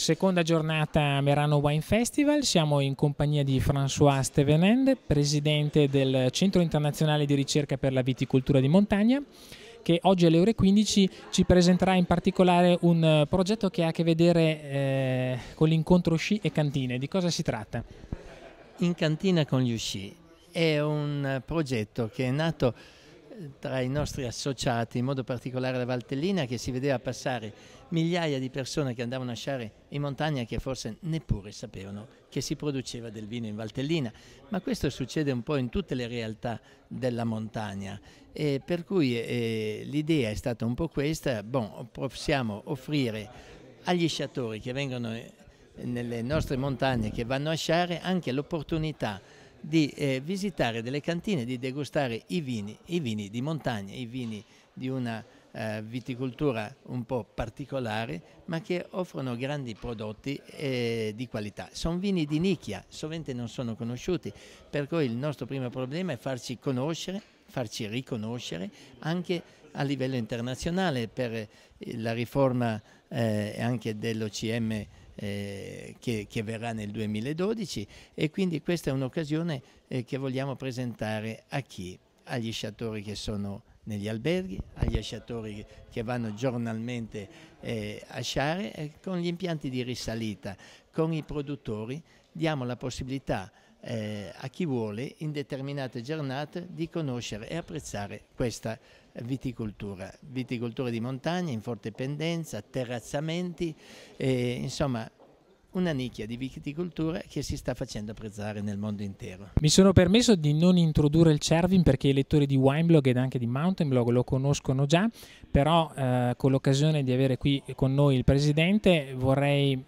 Seconda giornata Merano Wine Festival, siamo in compagnia di François Stevenend, presidente del Centro Internazionale di Ricerca per la Viticoltura di Montagna, che oggi alle ore 15 ci presenterà in particolare un eh, progetto che ha a che vedere eh, con l'incontro sci e cantine. Di cosa si tratta? In cantina con gli usci è un eh, progetto che è nato tra i nostri associati, in modo particolare la Valtellina, che si vedeva passare migliaia di persone che andavano a sciare in montagna che forse neppure sapevano che si produceva del vino in Valtellina. Ma questo succede un po' in tutte le realtà della montagna. E per cui eh, l'idea è stata un po' questa, bon, possiamo offrire agli sciatori che vengono eh, nelle nostre montagne, che vanno a sciare, anche l'opportunità di di eh, visitare delle cantine, di degustare i vini, i vini di montagna, i vini di una eh, viticoltura un po' particolare, ma che offrono grandi prodotti eh, di qualità. Sono vini di nicchia, sovente non sono conosciuti, per cui il nostro primo problema è farci conoscere, farci riconoscere anche a livello internazionale per eh, la riforma eh, anche dell'OCM eh, che, che, verrà nel 2012 e quindi questa è un'occasione eh, che vogliamo presentare a chi? Agli sciatori che sono negli alberghi, agli sciatori che vanno giornalmente eh, a sciare, eh, con gli impianti di risalita, con i produttori, diamo la possibilità eh, a chi vuole in determinate giornate di conoscere e apprezzare questa viticoltura. Viticoltura di montagna in forte pendenza, terrazzamenti, eh, insomma una nicchia di viticoltura che si sta facendo apprezzare nel mondo intero. Mi sono permesso di non introdurre il Cervin perché i lettori di Wineblog ed anche di Mountainblog lo conoscono già, però eh, con l'occasione di avere qui con noi il presidente vorrei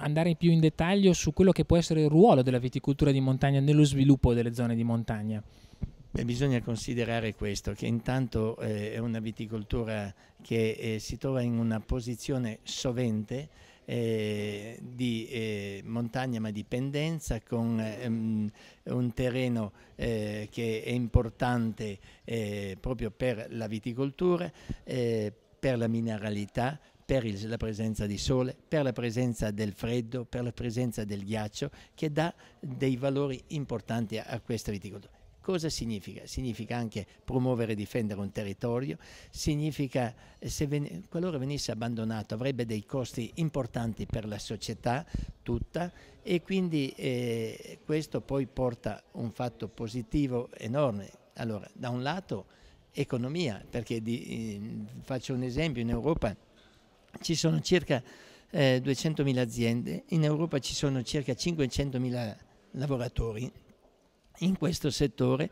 andare più in dettaglio su quello che può essere il ruolo della viticoltura di montagna nello sviluppo delle zone di montagna? Beh, bisogna considerare questo, che intanto eh, è una viticoltura che eh, si trova in una posizione sovente eh, di eh, montagna ma di pendenza con ehm, un terreno eh, che è importante eh, proprio per la viticoltura, per la mineralità, per il, la presenza di sole, per la presenza del freddo, per la presenza del ghiaccio, che dà dei valori importanti a, a questa viticoltura. Cosa significa? Significa anche promuovere e difendere un territorio, significa eh, se ven qualora venisse abbandonato avrebbe dei costi importanti per la società tutta e quindi eh, questo poi porta un fatto positivo enorme. Allora, da un lato economia, perché di, eh, faccio un esempio in Europa ci sono circa eh, 200.000 aziende, in Europa ci sono circa 500.000 lavoratori in questo settore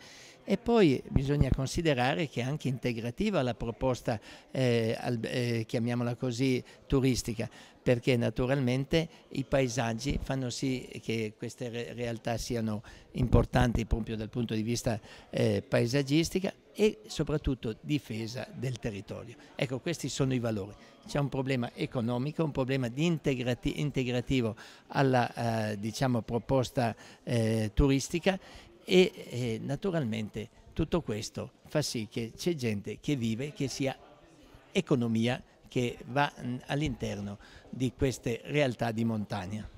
e poi bisogna considerare che è anche integrativa la proposta, eh, al, eh, chiamiamola così, turistica, perché naturalmente i paesaggi fanno sì che queste re realtà siano importanti proprio dal punto di vista eh, paesaggistica e soprattutto difesa del territorio. Ecco, questi sono i valori. C'è un problema economico, un problema integrati integrativo alla eh, diciamo, proposta eh, turistica e eh, naturalmente tutto questo fa sì che c'è gente che vive, che sia economia che va mm, all'interno di queste realtà di montagna.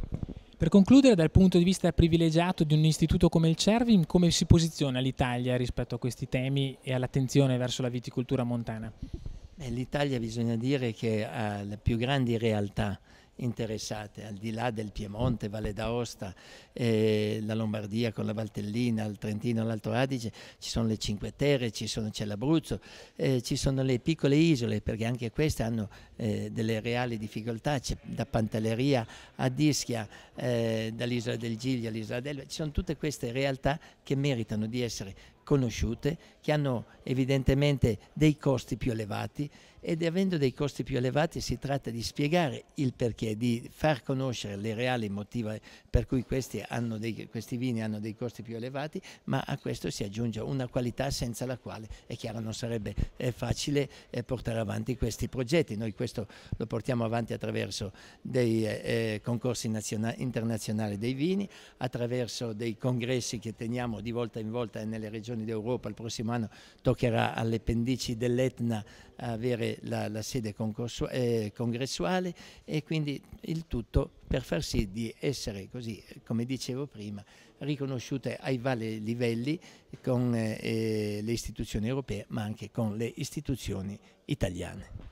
Per concludere, dal punto di vista privilegiato di un istituto come il Cervim, come si posiziona l'Italia rispetto a questi temi e all'attenzione verso la viticoltura montana? L'Italia bisogna dire che ha le più grandi realtà interessate, al di là del Piemonte, Valle d'Aosta, eh, la Lombardia con la Valtellina, il Trentino, l'Alto Adige, ci sono le Cinque Terre, c'è l'Abruzzo, eh, ci sono le piccole isole, perché anche queste hanno eh, delle reali difficoltà, c'è da Pantelleria a Dischia, eh, dall'isola del Giglio all'isola d'Elba, ci sono tutte queste realtà che meritano di essere conosciute che hanno evidentemente dei costi più elevati ed avendo dei costi più elevati si tratta di spiegare il perché, di far conoscere le reali motivi per cui questi, dei, questi vini hanno dei costi più elevati, ma a questo si aggiunge una qualità senza la quale è chiaro non sarebbe eh, facile eh, portare avanti questi progetti. Noi questo lo portiamo avanti attraverso dei eh, eh concorsi internazionali dei vini, attraverso dei congressi che teniamo di volta in volta nelle regioni Regioni d'Europa, il prossimo anno toccherà alle pendici dell'Etna avere la, la sede eh, congressuale e quindi il tutto per far sì di essere così, come dicevo prima, riconosciute ai vari livelli con eh, eh le istituzioni europee ma anche con le istituzioni italiane.